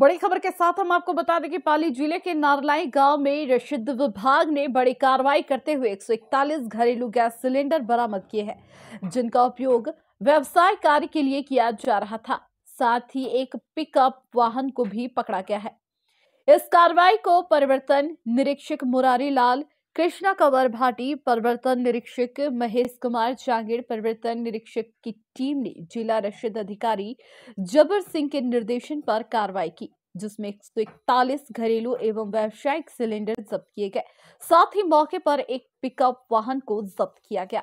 बड़ी खबर के साथ हम आपको बता दें कि पाली जिले के नारलाई गांव में रशिद विभाग ने बड़ी कार्रवाई करते हुए 141 घरेलू गैस सिलेंडर बरामद किए हैं जिनका उपयोग व्यवसाय कार्य के लिए किया जा रहा था साथ ही एक पिकअप वाहन को भी पकड़ा गया है इस कार्रवाई को परिवर्तन निरीक्षक मुरारी लाल कृष्णा कंवर भाटी प्रवर्तन निरीक्षक महेश कुमार जांगेड़ प्रवर्तन निरीक्षक की टीम ने जिला रक्षित अधिकारी जबर सिंह के निर्देशन पर कार्रवाई की जिसमें एक सौ इकतालीस घरेलू एवं व्यावसायिक सिलेंडर जब्त किए गए साथ ही मौके पर एक पिकअप वाहन को जब्त किया गया